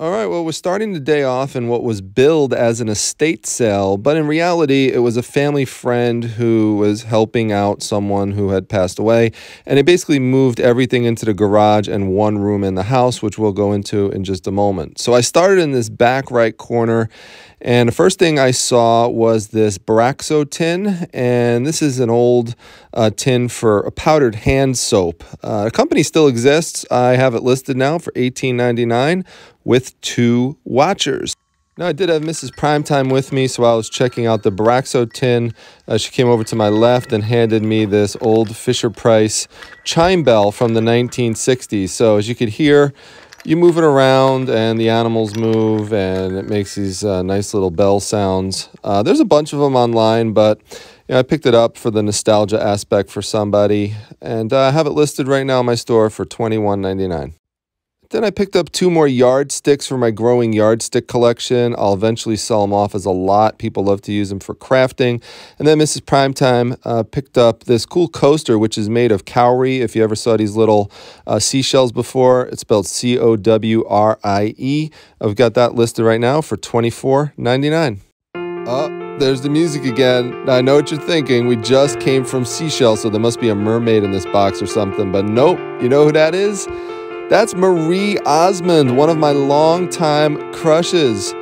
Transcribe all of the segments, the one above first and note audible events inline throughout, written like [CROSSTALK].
All right, well, we're starting the day off in what was billed as an estate sale, but in reality, it was a family friend who was helping out someone who had passed away. And they basically moved everything into the garage and one room in the house, which we'll go into in just a moment. So I started in this back right corner, and the first thing I saw was this Baraxo tin, and this is an old uh, tin for a powdered hand soap. Uh, the company still exists. I have it listed now for $18.99 with two watchers. Now, I did have Mrs. Primetime with me, so I was checking out the Baraxo tin. Uh, she came over to my left and handed me this old Fisher Price chime bell from the 1960s. So, as you could hear, you move it around and the animals move, and it makes these uh, nice little bell sounds. Uh, there's a bunch of them online, but you know, I picked it up for the nostalgia aspect for somebody, and uh, I have it listed right now in my store for $21.99. Then I picked up two more yardsticks for my growing yardstick collection. I'll eventually sell them off as a lot. People love to use them for crafting. And then Mrs. Primetime uh, picked up this cool coaster, which is made of cowrie. If you ever saw these little uh, seashells before, it's spelled C-O-W-R-I-E. I've got that listed right now for $24.99. Oh, there's the music again. Now, I know what you're thinking. We just came from Seashell, so there must be a mermaid in this box or something. But nope, you know who that is? That's Marie Osmond, one of my longtime crushes.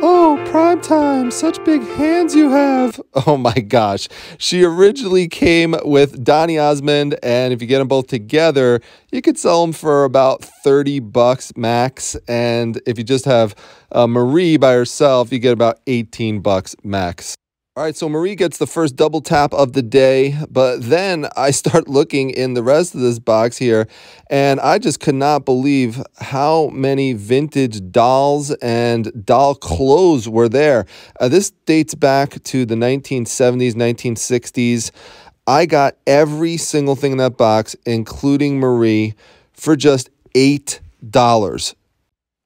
Oh, prime time! such big hands you have. [LAUGHS] Oh my gosh. She originally came with Donny Osmond, and if you get them both together, you could sell them for about 30 bucks max. And if you just have uh, Marie by herself, you get about 18 bucks max. All right, so Marie gets the first double tap of the day, but then I start [LAUGHS] looking in the rest of this box here, and I just could not believe how many vintage dolls and doll clothes were there. Uh, this dates back to the 1970s, 1960s. I got every single thing in that box, including Marie, for just $8.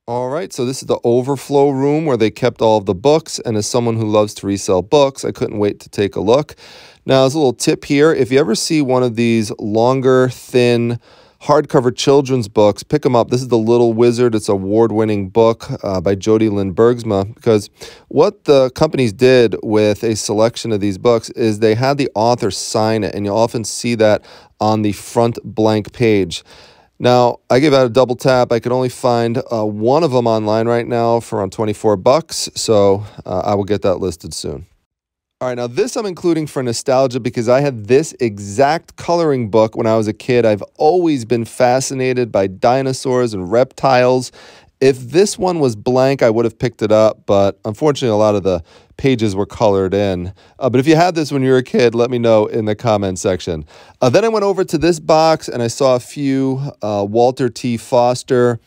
All right, so this is the overflow room where they kept all of the books. And as someone who loves to resell books, I couldn't wait to take a look. Now, as a little tip here, if you ever see one of these longer, thin, hardcover children's books, pick them up. This is The Little Wizard. It's an award-winning book uh, by Jody Lynn Bergsma because what the companies did with a selection of these books is they had the author sign it, and you often see that on the front blank page. Now, I gave out a double tap. I could only find uh, one of them online right now for around 24 bucks, so uh, I will get that listed soon. All right, now this I'm including for nostalgia because I had this exact coloring book when I was a kid. I've always been fascinated by dinosaurs and reptiles. If this one was blank, I would have picked it up, but unfortunately, a lot of the pages were colored in. Uh, but if you had this when you were a kid, let me know in the comment section. Uh, then I went over to this box and I saw a few uh, Walter T. Foster,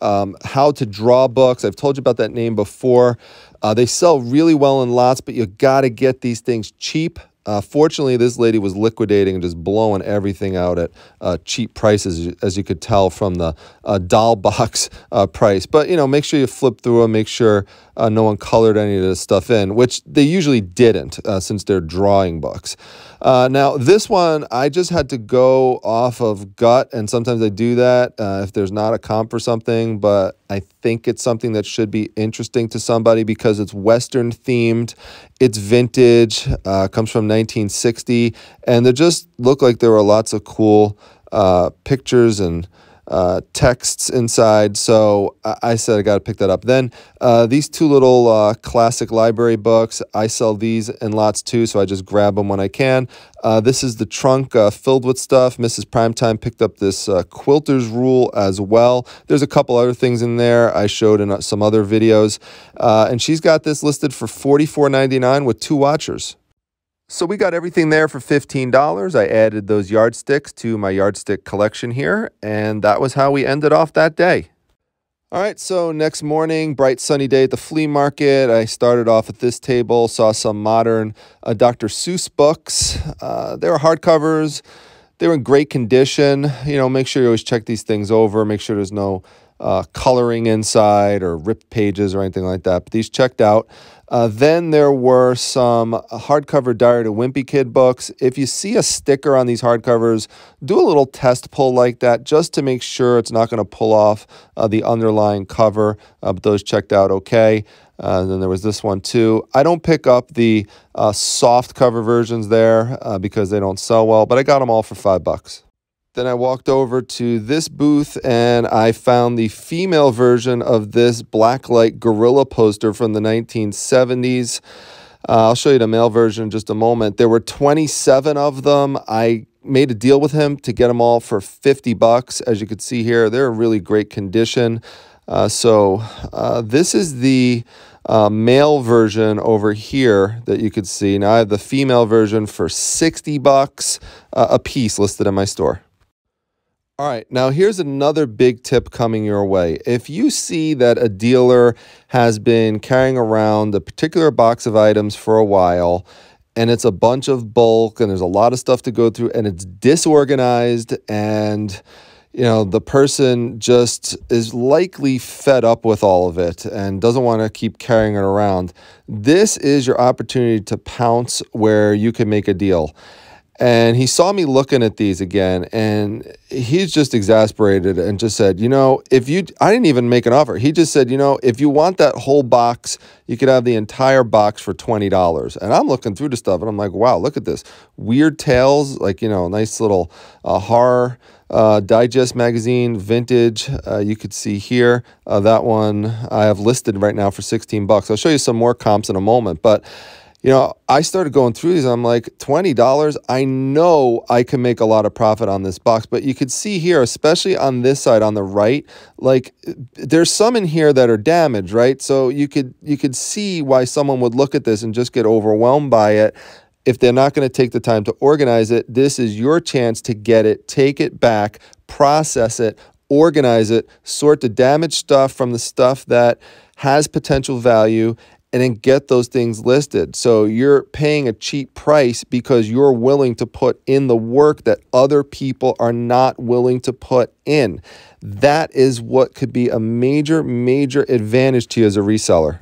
um, How to Draw Books. I've told you about that name before. Uh, they sell really well in lots, but you got to get these things cheap. Uh, fortunately, this lady was liquidating and just blowing everything out at uh, cheap prices, as you could tell from the uh, doll [LAUGHS] box uh, price. But, you know, make sure you flip through and make sure uh, no one colored any of this stuff in, which they usually didn't uh, since they're drawing books. now, this one, I just had to go off of gut, and sometimes I do that if there's not a comp for something, but I think it's something that should be interesting to somebody because it's Western themed, it's vintage, uh, comes from 1960, and they just look like there were lots of cool uh, pictures and uh, texts inside. So I said I got to pick that up. Then uh, these two little uh, classic library books, I sell these in lots too, so I just grab them when I can. Uh, this is the trunk uh, filled with stuff. Mrs. Primetime picked up this uh, Quilter's Rule as well. There's a couple other things in there I showed in some other videos. and she's got this listed for $44.99 with two watchers. So we got everything there for $15. I added those yardsticks to my yardstick collection here, and that was how we ended off that day. All right, so next morning, bright sunny day at the flea market. I started off at this table, saw some modern uh, Dr. Seuss books. Uh, they were hardcovers. They were in great condition. You know, make sure you always check these things over. Make sure there's no uh, coloring inside or ripped pages or anything like that. But these checked out. Uh, then there were some hardcover Diary to Wimpy Kid books. If you see a sticker on these hardcovers, do a little test pull like that just to make sure it's not going to pull off uh, the underlying cover. Uh, but those checked out okay. Uh, then there was this one too. I don't pick up the uh, soft cover versions there uh, because they don't sell well, but I got them all for five bucks. Then I walked over to this booth and I found the female version of this blacklight gorilla poster from the 1970s. Uh, I'll show you the male version in just a moment. There were 27 of them. I made a deal with him to get them all for 50 bucks. As you can see here, they're in really great condition. Uh, so uh, this is the uh, male version over here that you could see. Now I have the female version for 60 bucks uh, a piece listed in my store. All right, now here's another big tip coming your way. If you see that a dealer has been carrying around a particular box of items for a while, and it's a bunch of bulk, and there's a lot of stuff to go through, and it's disorganized, and you know, the person just is likely fed up with all of it and doesn't want to keep carrying it around. This is your opportunity to pounce where you can make a deal. And he saw me looking at these again, and he's just exasperated and just said, You know, if you, I didn't even make an offer. He just said, You know, if you want that whole box, you could have the entire box for $20. And I'm looking through the stuff and I'm like, Wow, look at this. Weird Tales, like, you know, nice little uh, horror uh, Digest magazine, vintage. Uh, you could see here uh, that one I have listed right now for 16 bucks. I'll show you some more comps in a moment, but you know, I started going through these. I'm like, $20, I know I can make a lot of profit on this box. But you could see here, especially on this side on the right, like there's some in here that are damaged, right? So you could you could see why someone would look at this and just get overwhelmed by it. If they're not going to take the time to organize it, this is your chance to get it, take it back, process it, organize it, sort the damaged stuff from the stuff that has potential value, and then get those things listed. So you're paying a cheap price because you're willing to put in the work that other people are not willing to put in. That is what could be a major, major advantage to you as a reseller.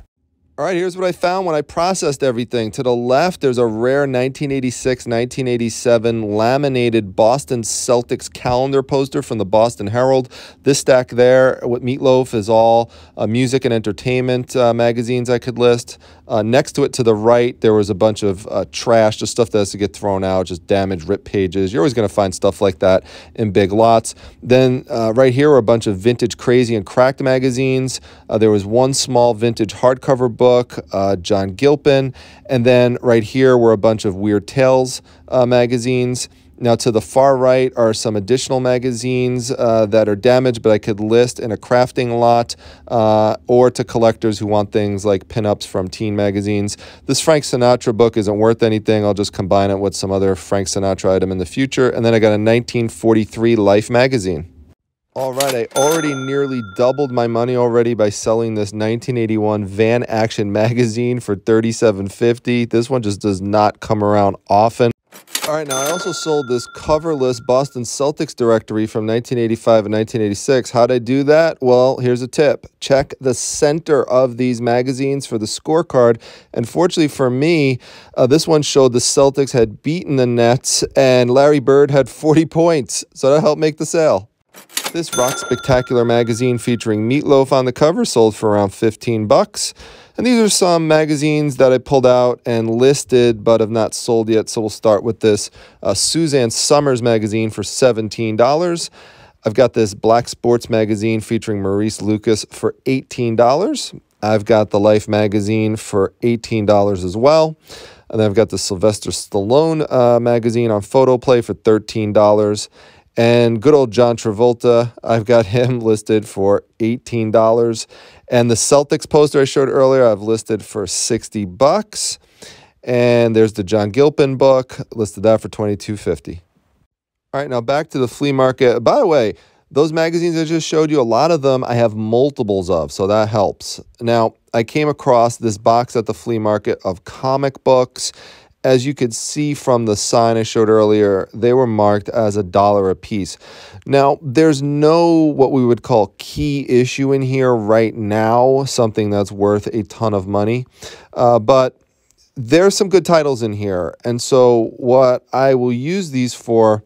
All right, here's what I found when I processed everything. To the left, there's a rare 1986-1987 laminated Boston Celtics calendar poster from the Boston Herald. This stack there with Meatloaf is all uh, music and entertainment uh, magazines I could list. Uh, next to it, to the right, there was a bunch of uh, trash, just stuff that has to get thrown out, just damaged, ripped pages. You're always going to find stuff like that in big lots. Then uh, right here are a bunch of vintage crazy and cracked magazines. Uh, there was one small vintage hardcover book book, uh, John Gilpin. And then right here were a bunch of Weird Tales uh, magazines. Now, to the far right are some additional magazines uh, that are damaged, but I could list in a crafting lot uh, or to collectors who want things like pinups from teen magazines. This Frank Sinatra book isn't worth anything. I'll just combine it with some other Frank Sinatra item in the future. And then I got a 1943 Life magazine. All right, I already nearly doubled my money already by selling this 1981 Van Action magazine for 37.50. This one just does not come around often. All right, now I also sold this coverless Boston Celtics directory from 1985 and 1986. How'd I do that? Well, here's a tip. Check the center of these magazines for the scorecard. And fortunately for me, uh, this one showed the Celtics had beaten the Nets and Larry Bird had 40 points. So that helped make the sale. This Rock Spectacular magazine featuring Meatloaf on the cover sold for around 15 bucks. And these are some magazines that I pulled out and listed but have not sold yet. So we'll start with this uh, Suzanne Summers magazine for $17. I've got this Black Sports magazine featuring Maurice Lucas for $18. I've got the Life magazine for $18 as well. And then I've got the Sylvester Stallone uh, magazine on PhotoPlay for $13. And good old John Travolta, I've got him [LAUGHS] listed for $18. And the Celtics poster I showed earlier, I've listed for 60 bucks. And there's the John Gilpin book, listed that for 22.50. All right, now back to the flea market. By the way, those magazines I just showed you, a lot of them I have multiples of, so that helps. Now, I came across this box at the flea market of comic books as you could see from the sign I showed earlier, they were marked as a dollar a piece. Now, there's no what we would call key issue in here right now, something that's worth a ton of money, uh, but there's some good titles in here. And so what I will use these for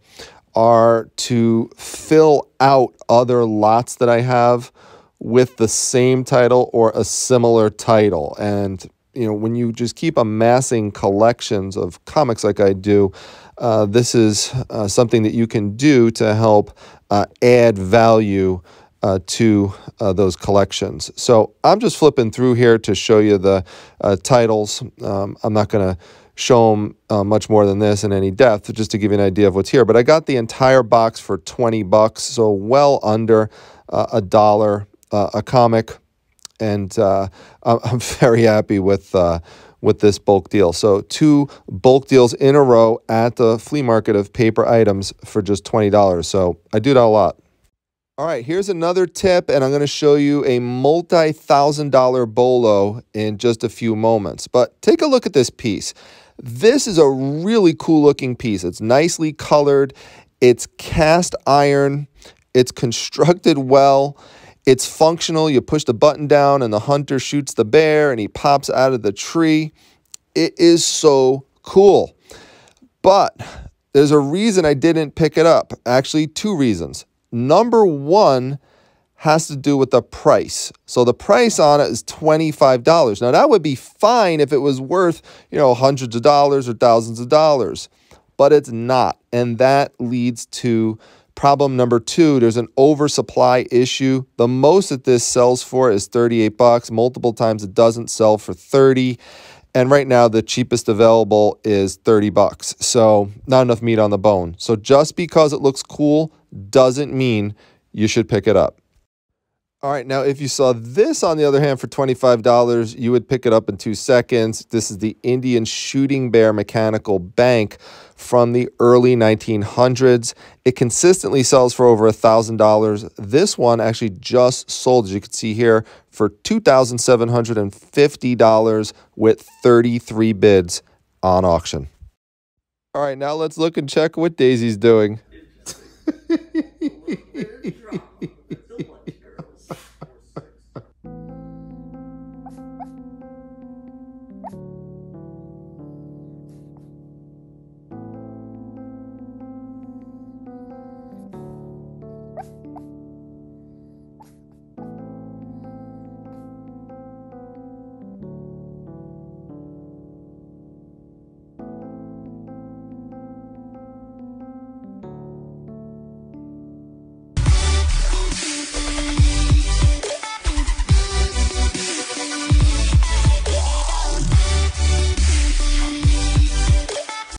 are to fill out other lots that I have with the same title or a similar title. And you know, when you just keep amassing collections of comics like I do, uh, this is uh, something that you can do to help uh, add value uh, to uh, those collections. So I'm just flipping through here to show you the uh, titles. Um, I'm not going to show them uh, much more than this in any depth, just to give you an idea of what's here. But I got the entire box for 20 bucks, so well under a dollar uh, a comic and uh, [LAUGHS] I'm very happy with uh, with this bulk deal. So two bulk deals in a row at the flea market of paper items for just twenty dollars. So I do that a lot. All right, here's another tip, and I'm going to show you a multi-thousand dollar bolo in just a few moments. But take a look at this piece. This is a really cool looking piece. It's nicely colored. It's cast iron. It's constructed well it's functional. You push the button down, and the hunter shoots the bear, and he pops out of the tree. It is so cool. But there's a reason I didn't pick it up. Actually, two reasons. Number one has to do with the price. So the price on it is $25. Now that would be fine if it was worth, you know, hundreds of dollars or thousands of dollars, but it's not. And that leads to Problem number two, there's an oversupply issue. The most that this sells for is 38 bucks. Multiple times it doesn't sell for 30. And right now the cheapest available is 30 bucks. So not enough meat on the bone. So just because it looks cool doesn't mean you should pick it up. All right, now if you saw this on the other hand for $25, you would pick it up in two seconds. This is the Indian Shooting Bear Mechanical Bank from the early 1900s. It consistently sells for over $1,000. This one actually just sold, as you can see here, for $2,750 with 33 bids on auction. All right, now let's look and check what Daisy's doing. [LAUGHS]